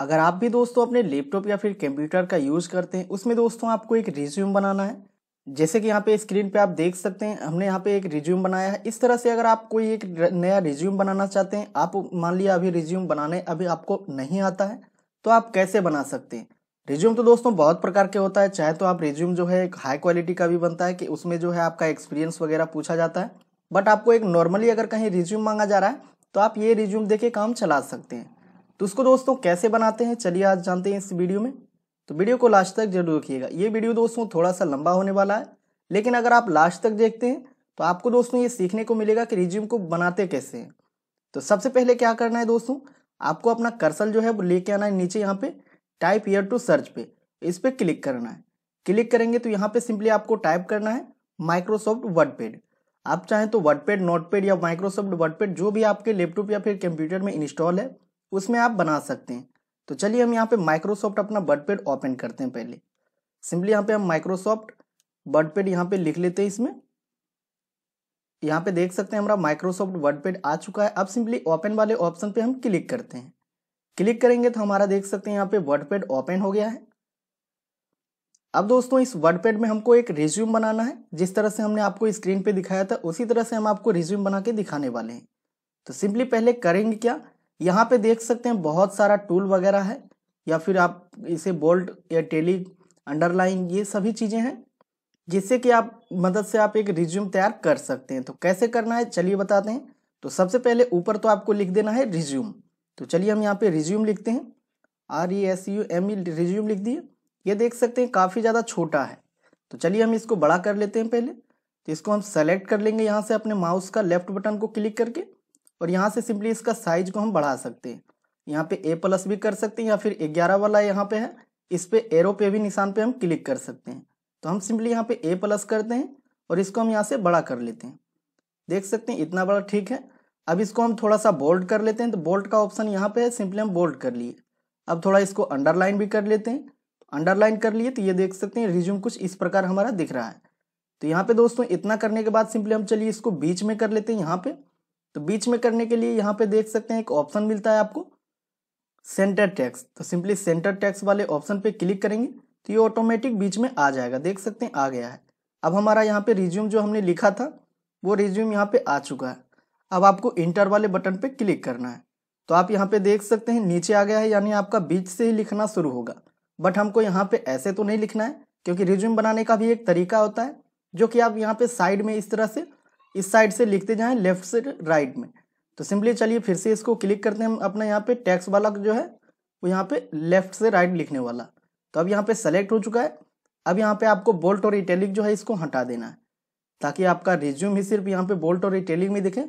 अगर आप भी दोस्तों अपने लैपटॉप या फिर कंप्यूटर का यूज़ करते हैं उसमें दोस्तों आपको एक रिज्यूम बनाना है जैसे कि यहाँ पे स्क्रीन पे आप देख सकते हैं हमने यहाँ पे एक रिज्यूम बनाया है इस तरह से अगर आप कोई एक नया रिज्यूम बनाना चाहते हैं आप मान लिया अभी रिज्यूम बनाने अभी आपको नहीं आता है तो आप कैसे बना सकते हैं रिज्यूम तो दोस्तों बहुत प्रकार के होता है चाहे तो आप रिज्यूम जो है एक हाई क्वालिटी का भी बनता है कि उसमें जो है आपका एक्सपीरियंस वगैरह पूछा जाता है बट आपको एक नॉर्मली अगर कहीं रिज्यूम मांगा जा रहा है तो आप ये रिज्यूम देके काम चला सकते हैं तो उसको दोस्तों कैसे बनाते हैं चलिए आज जानते हैं इस वीडियो में तो वीडियो को लास्ट तक जरूर रखिएगा ये वीडियो दोस्तों थोड़ा सा लंबा होने वाला है लेकिन अगर आप लास्ट तक देखते हैं तो आपको दोस्तों ये सीखने को मिलेगा कि रिज्यूम को बनाते कैसे हैं तो सबसे पहले क्या करना है दोस्तों आपको अपना कर्सल जो है वो लेके आना है नीचे यहाँ पे टाइप ईयर टू सर्च पे इस पर क्लिक करना है क्लिक करेंगे तो यहाँ पे सिंपली आपको टाइप करना है माइक्रोसॉफ्ट वर्ड आप चाहें तो वर्ड पेड या माइक्रोसॉफ्ट वर्ड जो भी आपके लैपटॉप या फिर कंप्यूटर में इंस्टॉल है उसमें आप बना सकते हैं तो चलिए हम यहाँ पे माइक्रोसॉफ्ट अपना बर्डपेड ओपन करते हैं पहले सिंपली यहाँ पे हम माइक्रोसॉफ्ट वर्डपेड यहाँ पे लिख लेते हैं इसमें यहाँ पे देख सकते हैं हमारा माइक्रोसॉफ्ट वर्डपेड आ चुका है अब सिंपली ओपन वाले ऑप्शन पे हम क्लिक करते हैं क्लिक करेंगे तो हमारा देख सकते हैं यहाँ पे वर्डपेड ओपन हो गया है अब दोस्तों इस वर्डपेड में हमको एक रिज्यूम बनाना है जिस तरह से हमने आपको स्क्रीन पे दिखाया था उसी तरह से हम आपको रिज्यूम बना के दिखाने वाले हैं तो सिंपली पहले करेंगे क्या यहाँ पे देख सकते हैं बहुत सारा टूल वगैरह है या फिर आप इसे बोल्ट या टेली अंडरलाइन ये सभी चीज़ें हैं जिससे कि आप मदद से आप एक रिज्यूम तैयार कर सकते हैं तो कैसे करना है चलिए बताते हैं तो सबसे पहले ऊपर तो आपको लिख देना है रिज्यूम तो चलिए हम यहाँ पे रिज्यूम लिखते हैं R E S U M E resume लिख दिए ये देख सकते हैं काफ़ी ज़्यादा छोटा है तो चलिए हम इसको बड़ा कर लेते हैं पहले तो इसको हम सेलेक्ट कर लेंगे यहाँ से अपने माउस का लेफ्ट बटन को क्लिक करके और यहाँ से सिंपली इसका साइज को हम बढ़ा सकते हैं यहाँ पे ए प्लस भी कर सकते हैं या फिर ग्यारह वाला यहाँ पे है इस पे एरो पे भी निशान पे हम क्लिक कर सकते हैं तो हम सिंपली यहाँ पे ए प्लस करते हैं और इसको हम यहाँ से बड़ा कर लेते हैं देख सकते हैं इतना बड़ा ठीक है अब इसको हम थोड़ा सा बोल्ड कर लेते हैं तो बोल्ट का ऑप्शन यहाँ पे है सिंपली हम बोल्ड कर लिए अब थोड़ा इसको अंडरलाइन भी कर लेते हैं अंडरलाइन कर लिए तो ये देख सकते हैं रिज्यूम कुछ इस प्रकार हमारा दिख रहा है तो यहाँ पे दोस्तों इतना करने के बाद सिंपली हम चलिए इसको बीच में कर लेते हैं यहाँ पे तो बीच में करने के लिए यहाँ पे देख सकते हैं एक ऑप्शन मिलता है आपको सेंटर टैक्स तो सिंपली सेंटर टैक्स वाले ऑप्शन पे क्लिक करेंगे तो ये ऑटोमेटिक बीच में आ जाएगा देख सकते हैं आ गया है अब हमारा यहाँ पे रिज्यूम जो हमने लिखा था वो रिज्यूम यहाँ पे आ चुका है अब आपको इंटर वाले बटन पे क्लिक करना है तो आप यहाँ पे देख सकते हैं नीचे आ गया है यानी आपका बीच से ही लिखना शुरू होगा बट हमको यहाँ पे ऐसे तो नहीं लिखना है क्योंकि रिज्यूम बनाने का भी एक तरीका होता है जो कि आप यहाँ पे साइड में इस तरह से इस साइड से लिखते जाएं लेफ्ट से राइट में तो सिंपली चलिए फिर से इसको क्लिक करते हैं अपने अपना यहाँ पे टैक्स वाला जो है वो यहाँ पे लेफ्ट से राइट लिखने वाला तो अब यहाँ पे सेलेक्ट हो चुका है अब यहाँ पे आपको बोल्ट और इटेलिक जो है इसको हटा देना है ताकि आपका रिज्यूम ही सिर्फ यहाँ पे बोल्ट और इटेलिक में दिखे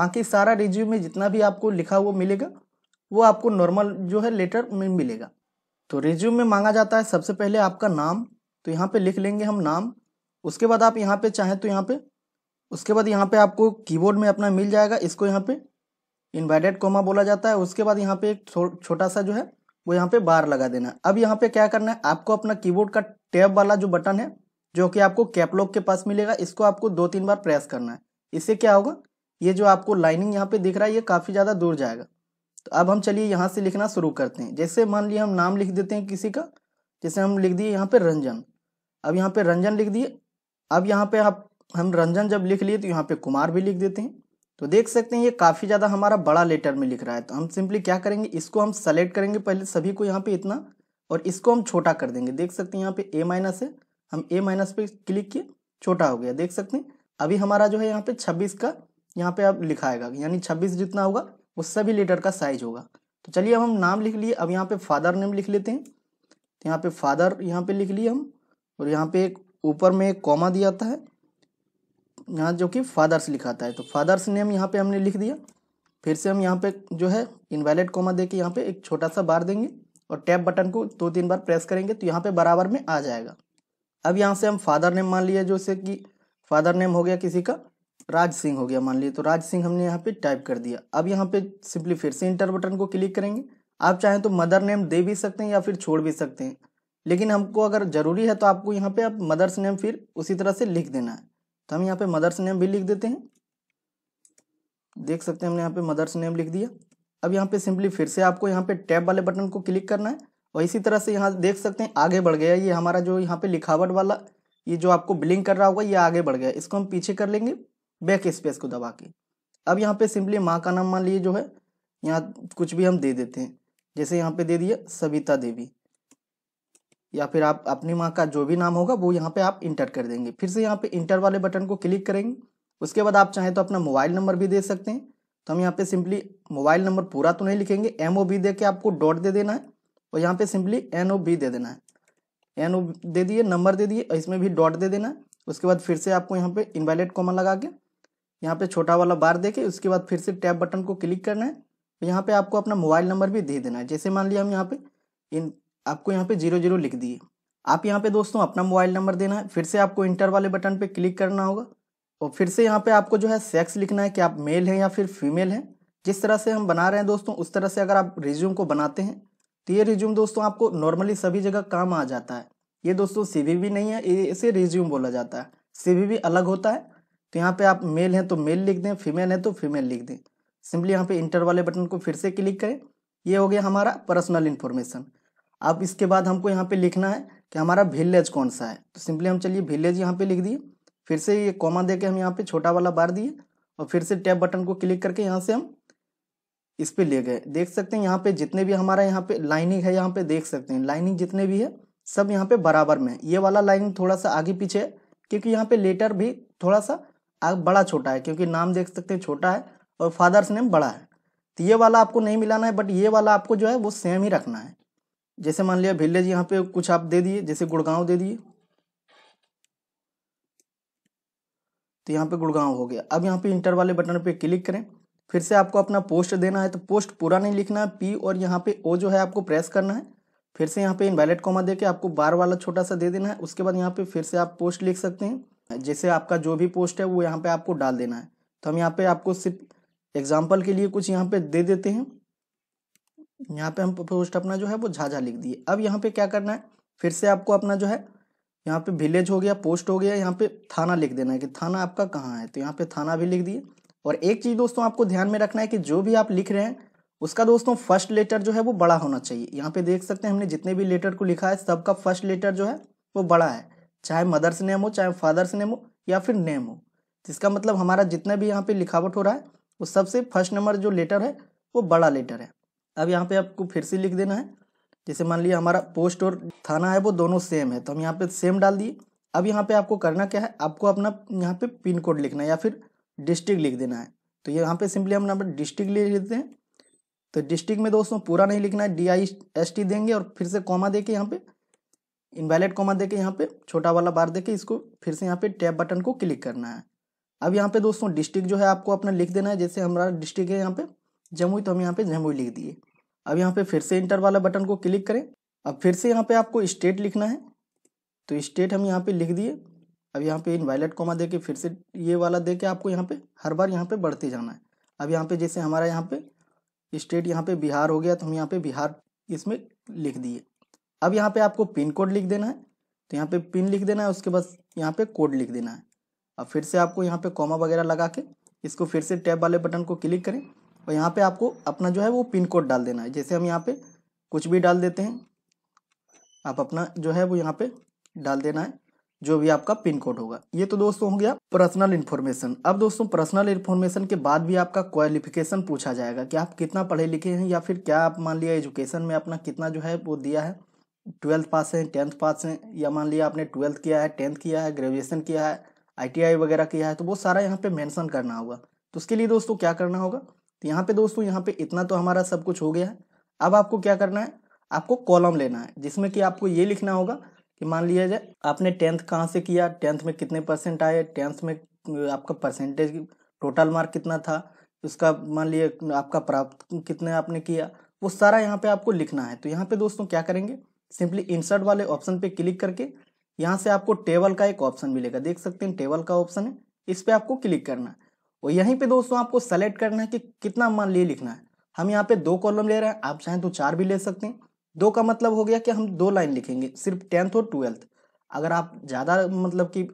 बाकी सारा रिज्यूम में जितना भी आपको लिखा हुआ मिलेगा वो आपको नॉर्मल जो है लेटर में मिलेगा तो रिज्यूम में मांगा जाता है सबसे पहले आपका नाम तो यहाँ पे लिख लेंगे हम नाम उसके बाद आप यहाँ पे चाहें तो यहाँ पे उसके बाद यहाँ पे आपको कीबोर्ड में अपना मिल जाएगा इसको यहाँ पे इन्वाइटेड कोमा बोला जाता है उसके बाद यहाँ पे एक छो, छोटा सा जो है वो यहाँ पे बार लगा देना अब यहाँ पे क्या करना है आपको अपना कीबोर्ड का टैब वाला जो बटन है जो कि आपको कैपलॉक के पास मिलेगा इसको आपको दो तीन बार प्रेस करना है इससे क्या होगा ये जो आपको लाइनिंग यहाँ पे दिख रहा है ये काफ़ी ज़्यादा दूर जाएगा तो अब हम चलिए यहाँ से लिखना शुरू करते हैं जैसे मान लिया हम नाम लिख देते हैं किसी का जैसे हम लिख दिए यहाँ पे रंजन अब यहाँ पे रंजन लिख दिए अब यहाँ पे आप हम रंजन जब लिख लिए तो यहाँ पे कुमार भी लिख देते हैं तो देख सकते हैं ये काफ़ी ज़्यादा हमारा बड़ा लेटर में लिख रहा है तो हम सिंपली क्या करेंगे इसको हम सेलेक्ट करेंगे पहले सभी को यहाँ पे इतना और इसको हम छोटा कर देंगे देख सकते हैं यहाँ पे ए माइनस है हम ए माइनस पे क्लिक किए छोटा हो गया देख सकते हैं अभी हमारा जो है यहाँ पे छब्बीस का यहाँ पे अब लिखाएगा यानी छब्बीस जितना होगा वो सभी लेटर का साइज होगा तो चलिए अब हम नाम लिख लिए अब यहाँ पे फादर नेम लिख लेते हैं तो यहाँ पे फादर यहाँ पे लिख लिए हम और यहाँ पे एक ऊपर में एक कॉमा दिया था है यहाँ जो कि फादर्स लिखाता है तो फादर्स नेम यहाँ पे हमने लिख दिया फिर से हम यहाँ पे जो है इनवैलिड कोमा दे के यहाँ पे एक छोटा सा बार देंगे और टैब बटन को दो तीन बार प्रेस करेंगे तो यहाँ पे बराबर में आ जाएगा अब यहाँ से हम फादर नेम मान लिए जैसे कि फादर नेम हो गया किसी का राज सिंह हो गया मान लिए तो राज सिंह हमने यहाँ पे टाइप कर दिया अब यहाँ पे सिंपली फिर से इंटर बटन को क्लिक करेंगे आप चाहें तो मदर नेम दे भी सकते हैं या फिर छोड़ भी सकते हैं लेकिन हमको अगर ज़रूरी है तो आपको यहाँ पे आप मदर्स नेम फिर उसी तरह से लिख देना है तो हम यहाँ पे मदर्स नेम भी लिख देते हैं देख सकते हैं हमने यहाँ पे मदर्स नेम लिख दिया अब यहाँ पे सिंपली फिर से आपको यहाँ पे टैब वाले बटन को क्लिक करना है और इसी तरह से यहाँ देख सकते हैं आगे बढ़ गया ये हमारा जो यहाँ पे लिखावट वाला ये जो आपको ब्लिंक कर रहा होगा ये आगे बढ़ गया इसको हम पीछे कर लेंगे बैक स्पेस को दबा के अब यहाँ पे सिंपली माँ का नाम मान लिए जो है यहाँ कुछ भी हम दे देते हैं जैसे यहाँ पे दे दिया सविता देवी या फिर आप अपनी माँ का जो भी नाम होगा वो यहाँ पे आप इंटर कर देंगे फिर से यहाँ पे इंटर वाले बटन को क्लिक करेंगे उसके बाद आप चाहें तो अपना मोबाइल नंबर भी दे सकते हैं तो हम यहाँ पे सिंपली मोबाइल नंबर पूरा तो नहीं लिखेंगे एम ओ बी दे के आपको डॉट दे देना है और यहाँ पे सिंपली एन ओ बी दे देना है एन ओ दे दिए नंबर दे दिए इसमें भी डॉट दे देना है उसके बाद फिर से आपको यहाँ पे इन्वाइलेट कॉमन लगा के यहाँ पे छोटा वाला बार के उसके बाद फिर से टैब बटन को क्लिक करना है यहाँ पे आपको अपना मोबाइल नंबर भी दे देना है जैसे मान लिया हम यहाँ पे इन आपको यहाँ पे जीरो जीरो लिख दिए आप यहाँ पे दोस्तों अपना मोबाइल नंबर देना है फिर से आपको इंटर वाले बटन पे क्लिक करना होगा और फिर से यहाँ पे आपको जो है सेक्स लिखना है कि आप मेल हैं या फिर फीमेल हैं जिस तरह से हम बना रहे हैं दोस्तों उस तरह से अगर आप रिज्यूम को बनाते हैं तो ये रिज्यूम दोस्तों आपको नॉर्मली सभी जगह काम आ जाता है ये दोस्तों भी नहीं है इसे रिज्यूम बोला जाता है भी अलग होता है तो यहाँ पे आप मेल हैं तो मेल लिख दें फीमेल हैं तो फीमेल लिख दें सिंपली यहाँ पे इंटर वाले बटन को फिर से क्लिक करें ये हो गया हमारा पर्सनल इन्फॉर्मेशन अब इसके बाद हमको यहाँ पे लिखना है कि हमारा विलेज कौन सा है तो सिंपली हम चलिए विलेज यहाँ पे लिख दिए फिर से ये कॉमा दे के हम यहाँ पे छोटा वाला बार दिए और फिर से टैब बटन को क्लिक करके यहाँ से हम इस पर ले गए देख सकते हैं यहाँ पे जितने भी हमारा यहाँ पे लाइनिंग है यहाँ पे देख सकते हैं लाइनिंग जितने भी है सब यहाँ पे बराबर में है ये वाला लाइनिंग थोड़ा सा आगे पीछे है क्योंकि यहाँ पे लेटर भी थोड़ा सा बड़ा छोटा है क्योंकि नाम देख सकते हैं छोटा है और फादर्स नेम बड़ा है तो ये वाला आपको नहीं मिलाना है बट ये वाला आपको जो है वो सेम ही रखना है जैसे मान लिया विलेज यहाँ पे कुछ आप दे दिए जैसे गुड़गांव दे दिए तो यहाँ पे गुड़गांव हो गया अब यहाँ पे इंटर वाले बटन पे क्लिक करें फिर से आपको अपना पोस्ट देना है तो पोस्ट पूरा नहीं लिखना है पी और यहाँ पे ओ जो है आपको प्रेस करना है फिर से यहाँ पे इन्वैलिड कॉमा दे के आपको बार वाला छोटा सा दे देना है उसके बाद यहाँ पे फिर से आप पोस्ट लिख सकते हैं जैसे आपका जो भी पोस्ट है वो यहाँ पे आपको डाल देना है तो हम यहाँ पे आपको सिर्फ एग्जाम्पल के लिए कुछ यहाँ पे दे देते हैं यहाँ पे हम पोस्ट अपना जो है वो झाझा लिख दिए अब यहाँ पे क्या करना है फिर से आपको अपना जो है यहाँ पे विलेज हो गया पोस्ट हो गया यहाँ पे थाना लिख देना है कि थाना आपका कहाँ है तो यहाँ पे थाना भी लिख दिए और एक चीज़ दोस्तों आपको ध्यान में रखना है कि जो भी आप लिख रहे हैं उसका दोस्तों फर्स्ट लेटर जो है वो बड़ा होना चाहिए यहाँ पे देख सकते हैं हमने जितने भी लेटर को लिखा है सबका फर्स्ट लेटर जो है वो बड़ा है चाहे मदर्स नेम हो चाहे फादर्स नेम हो या फिर नेम हो जिसका मतलब हमारा जितना भी यहाँ पे लिखावट हो रहा है वो सबसे फर्स्ट नंबर जो लेटर है वो बड़ा लेटर है अब यहाँ पे आपको फिर से लिख देना है जैसे मान लिया हमारा पोस्ट और थाना है वो दोनों सेम है तो हम यहाँ पे सेम डाल दिए अब यहाँ पे आपको करना क्या है आपको अपना यहाँ पे पिन कोड लिखना है या फिर डिस्ट्रिक्ट लिख देना है तो यहाँ पे सिंपली हम यहाँ डिस्ट्रिक्ट ले लेते हैं तो डिस्ट्रिक्ट में दोस्तों पूरा नहीं लिखना है डी आई एस टी देंगे और फिर से कॉमा दे के यहाँ पे इनवैलिड कॉमा दे के यहाँ पे छोटा वाला बार दे के इसको फिर से यहाँ पे टैब बटन को क्लिक करना है अब यहाँ पे दोस्तों डिस्ट्रिक्ट जो है आपको अपना लिख देना है जैसे हमारा डिस्ट्रिक्ट है यहाँ पे जमुई तो हम यहाँ पे जमुई लिख दिए अब यहाँ पे फिर से इंटर वाला बटन को क्लिक करें अब फिर से यहाँ पे आपको स्टेट लिखना है तो स्टेट हम यहाँ पे लिख दिए अब यहाँ पे इन वायलेट कोमा दे के फिर से ये वाला दे के आपको यहाँ पे हर बार यहाँ पे बढ़ते जाना है अब यहाँ पे जैसे हमारा यहाँ पे स्टेट यहाँ पे बिहार हो गया तो हम यहाँ पे बिहार इसमें लिख दिए अब यहाँ पे आपको पिन कोड लिख देना है तो यहाँ पे पिन लिख देना है उसके बाद यहाँ पे कोड लिख देना है अब फिर से आपको यहाँ पे कॉमा वगैरह लगा के इसको फिर से टैब वाले बटन को क्लिक करें और यहाँ पे आपको अपना जो है वो पिन कोड डाल देना है जैसे हम यहाँ पे कुछ भी डाल देते हैं आप अपना जो है वो यहाँ पे डाल देना है जो भी आपका पिन कोड होगा ये तो दोस्तों हो गया पर्सनल इन्फॉर्मेशन अब दोस्तों पर्सनल इन्फॉर्मेशन के बाद भी आपका क्वालिफिकेशन पूछा जाएगा कि आप कितना पढ़े लिखे हैं या फिर क्या आप मान लिया एजुकेशन में अपना कितना जो है वो दिया है ट्वेल्थ पास हैं टेंथ पास हैं या मान लिया आपने ट्वेल्थ किया है टेंथ किया है ग्रेजुएशन किया है आईटीआई वगैरह किया है तो वो सारा यहाँ पे मेंशन करना होगा तो उसके लिए दोस्तों क्या करना होगा तो यहाँ पे दोस्तों यहाँ पे इतना तो हमारा सब कुछ हो गया है अब आपको क्या करना है आपको कॉलम लेना है जिसमें कि आपको ये लिखना होगा कि मान लिया जाए आपने टेंथ कहाँ से किया टेंथ में कितने परसेंट आए टेंथ में आपका परसेंटेज टोटल मार्क कितना था उसका मान लिया आपका प्राप्त कितने आपने किया वो सारा यहाँ पे आपको लिखना है तो यहाँ पे दोस्तों क्या करेंगे सिंपली इंसर्ट वाले ऑप्शन पे क्लिक करके यहाँ से आपको टेबल का एक ऑप्शन मिलेगा देख सकते हैं टेबल का ऑप्शन है इस पर आपको क्लिक करना है और यहीं पे दोस्तों आपको सेलेक्ट करना है कि कितना मान लिए लिखना है हम यहाँ पे दो कॉलम ले रहे हैं आप चाहें तो चार भी ले सकते हैं दो का मतलब हो गया कि हम दो लाइन लिखेंगे सिर्फ टेंथ और ट्वेल्थ अगर आप ज़्यादा मतलब कि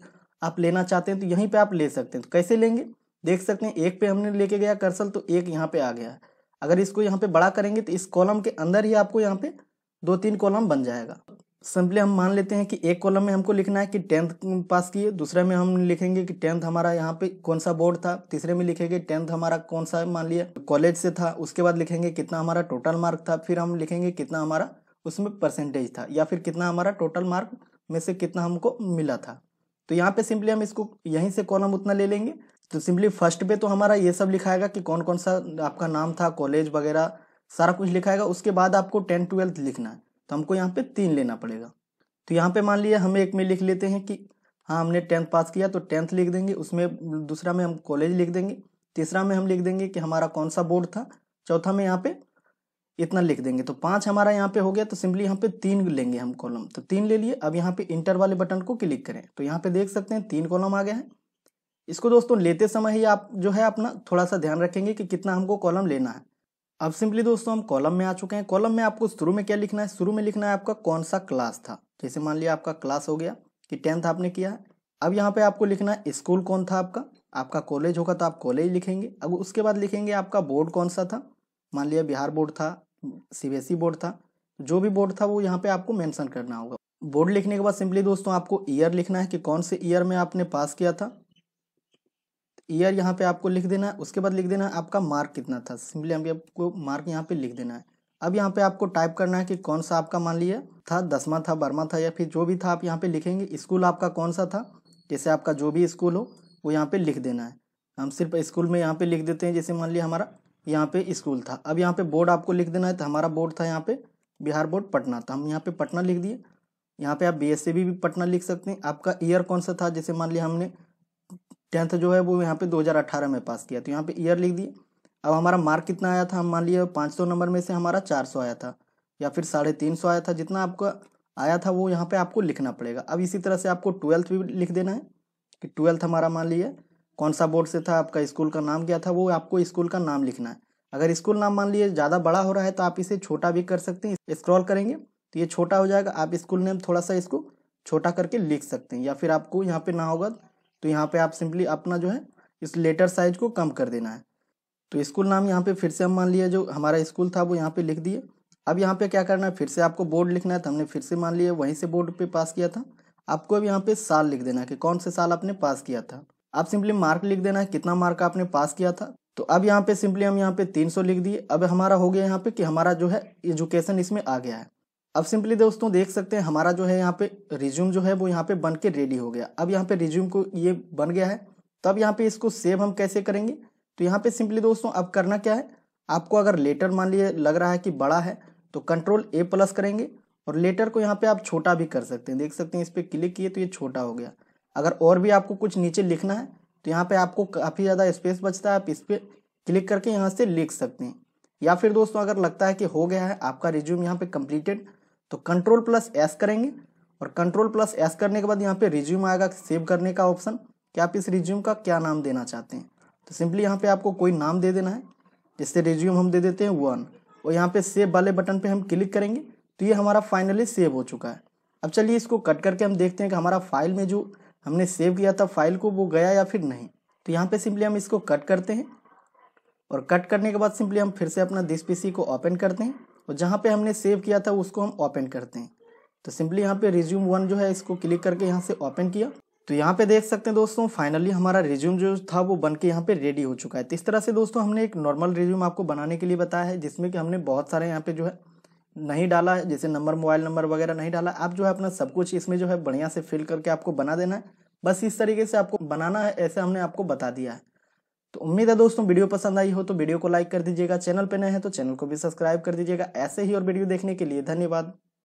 आप लेना चाहते हैं तो यहीं पर आप ले सकते हैं तो कैसे लेंगे देख सकते हैं एक पे हमने लेके गया कर्सल तो एक यहाँ पे आ गया अगर इसको यहाँ पे बड़ा करेंगे तो इस कॉलम के अंदर ही आपको यहाँ पे दो तीन कॉलम बन जाएगा सिंपली हम मान लेते हैं कि एक कॉलम में हमको लिखना है कि टेंथ पास किए दूसरे में हम लिखेंगे कि टेंथ हमारा यहाँ पे कौन सा बोर्ड था तीसरे में लिखेंगे टेंथ हमारा कौन सा मान लिया कॉलेज से था उसके बाद लिखेंगे कितना हमारा टोटल मार्क था फिर हम लिखेंगे कितना हमारा उसमें परसेंटेज था या फिर कितना हमारा टोटल मार्क में से कितना हमको मिला था तो यहाँ पे सिंपली हम इसको यहीं से कॉलम उतना ले लेंगे तो सिंपली फर्स्ट पे तो हमारा ये सब लिखाएगा कि कौन कौन सा आपका नाम था कॉलेज वगैरह सारा कुछ लिखाएगा उसके बाद आपको टेंथ ट्वेल्थ लिखना है तो हमको यहाँ पे तीन लेना पड़ेगा तो यहाँ पे मान लिया हम एक में लिख लेते हैं कि हाँ हमने टेंथ पास किया तो टेंथ लिख देंगे उसमें दूसरा में हम कॉलेज लिख देंगे तीसरा में हम लिख देंगे कि हमारा कौन सा बोर्ड था चौथा में यहाँ पे इतना लिख देंगे तो पाँच हमारा यहाँ पे हो गया तो सिंपली यहाँ पे तीन लेंगे हम कॉलम तो तीन ले लिए अब यहाँ पे इंटर वाले बटन को क्लिक करें तो यहाँ पे देख सकते हैं तीन कॉलम आ गया है इसको दोस्तों लेते समय ही आप जो है अपना थोड़ा सा ध्यान रखेंगे कि कितना हमको कॉलम लेना है अब सिंपली दोस्तों हम कॉलम में आ चुके हैं कॉलम में आपको शुरू में क्या लिखना है शुरू में लिखना है आपका कौन सा क्लास था जैसे मान लिया आपका क्लास हो गया कि टेंथ आपने किया है अब यहाँ पे आपको लिखना है स्कूल कौन था आपका आपका कॉलेज होगा तो आप कॉलेज लिखेंगे अब उसके बाद लिखेंगे आपका बोर्ड कौन सा था मान लिया बिहार बोर्ड था सी बोर्ड था जो भी बोर्ड था वो यहाँ पे आपको मैंसन करना होगा बोर्ड लिखने के बाद सिंपली दोस्तों आपको ईयर लिखना है कि कौन से ईयर में आपने पास किया था ईयर यहाँ पे आपको लिख देना है उसके बाद लिख देना है आपका मार्क कितना था सिंपली हम आपको मार्क यहाँ पे लिख देना है अब यहाँ पे आपको टाइप करना है कि कौन सा आपका मान लिया था दसवां था बारवा था या फिर जो भी था आप यहाँ पे लिखेंगे स्कूल आपका कौन सा था जैसे आपका जो भी स्कूल हो वो यहाँ पे लिख देना है हम सिर्फ स्कूल में यहाँ पे लिख देते हैं जैसे मान लिया हमारा यहाँ पे स्कूल था अब यहाँ पे बोर्ड आपको लिख देना है तो हमारा बोर्ड था यहाँ पे बिहार बोर्ड पटना था हम यहाँ पे पटना लिख दिए यहाँ पे आप बी भी पटना लिख सकते हैं आपका ईयर कौन सा था जैसे मान लिया हमने टेंथ जो है वो यहाँ पे 2018 में पास किया तो यहाँ पे ईयर लिख दिए अब हमारा मार्क कितना आया था हम मान लिए पाँच सौ नंबर में से हमारा चार सौ आया था या फिर साढ़े तीन सौ आया था जितना आपका आया था वो यहाँ पे आपको लिखना पड़ेगा अब इसी तरह से आपको ट्वेल्थ भी लिख देना है कि ट्वेल्थ हमारा मान लिए कौन सा बोर्ड से था आपका स्कूल का नाम क्या था वो आपको स्कूल का नाम लिखना है अगर स्कूल नाम मान लिए ज़्यादा बड़ा हो रहा है तो आप इसे छोटा भी कर सकते हैं स्क्रॉल करेंगे तो ये छोटा हो जाएगा आप स्कूल नेम थोड़ा सा इसको छोटा करके लिख सकते हैं या फिर आपको यहाँ पे ना होगा तो यहाँ पे आप सिंपली अपना जो है इस लेटर साइज को कम कर देना है तो स्कूल नाम यहाँ पे फिर से हम मान लिया जो हमारा स्कूल था वो यहाँ पे लिख दिए अब यहाँ पे क्या करना है फिर से आपको बोर्ड लिखना है तो हमने फिर से मान लिया वहीं से बोर्ड पे पास किया था आपको अब यहाँ पे साल लिख देना है कि कौन से साल आपने पास किया था आप सिंपली मार्क लिख देना है कितना मार्क आपने पास किया था तो अब यहाँ पे सिंपली हम यहाँ पे 300 लिख दिए अब हमारा हो गया यहाँ पे कि हमारा जो है एजुकेशन इसमें आ गया है अब सिंपली दोस्तों देख सकते हैं हमारा जो है यहाँ पे रिज्यूम जो है वो यहाँ पे बन के रेडी हो गया अब यहाँ पे रिज्यूम को ये बन गया है तो अब यहाँ पे इसको सेव हम कैसे करेंगे तो यहाँ पे सिंपली दोस्तों अब करना क्या है आपको अगर लेटर मान लिए लग रहा है कि बड़ा है तो कंट्रोल ए प्लस करेंगे और लेटर को यहाँ पे आप छोटा भी कर सकते हैं देख सकते हैं इस पर क्लिक किए तो ये छोटा हो गया अगर और भी आपको कुछ नीचे लिखना है तो यहाँ पे आपको काफ़ी ज़्यादा स्पेस बचता है आप इस पर क्लिक करके यहाँ से लिख सकते हैं या फिर दोस्तों अगर लगता है कि हो गया है आपका रिज्यूम यहाँ पे कंप्लीटेड तो कंट्रोल प्लस एस करेंगे और कंट्रोल प्लस एस करने के बाद यहाँ पे रिज्यूम आएगा सेव करने का ऑप्शन कि आप इस रिज्यूम का क्या नाम देना चाहते हैं तो सिंपली यहाँ पे आपको कोई नाम दे देना है जिससे रिज्यूम हम दे देते हैं वन और यहाँ पे सेव वाले बटन पे हम क्लिक करेंगे तो ये हमारा फाइनली सेव हो चुका है अब चलिए इसको कट करके हम देखते हैं कि हमारा फाइल में जो हमने सेव किया था फाइल को वो गया या फिर नहीं तो यहाँ पर सिंपली हम इसको कट करते हैं और कट करने के बाद सिंपली हम फिर से अपना दिस पी को ओपन करते हैं और जहाँ पे हमने सेव किया था उसको हम ओपन करते हैं तो सिंपली यहाँ पे रिज्यूम वन जो है इसको क्लिक करके यहाँ से ओपन किया तो यहाँ पे देख सकते हैं दोस्तों फाइनली हमारा रिज्यूम जो था वो बन के यहाँ पे रेडी हो चुका है तो इस तरह से दोस्तों हमने एक नॉर्मल रिज्यूम आपको बनाने के लिए बताया है जिसमें कि हमने बहुत सारे यहाँ पे जो है नहीं डाला है जैसे नंबर मोबाइल नंबर वगैरह नहीं डाला आप जो है अपना सब कुछ इसमें जो है बढ़िया से फिल करके आपको बना देना है बस इस तरीके से आपको बनाना है ऐसे हमने आपको बता दिया है तो उम्मीद है दोस्तों वीडियो पसंद आई हो तो वीडियो को लाइक कर दीजिएगा चैनल पर नए हैं तो चैनल को भी सब्सक्राइब कर दीजिएगा ऐसे ही और वीडियो देखने के लिए धन्यवाद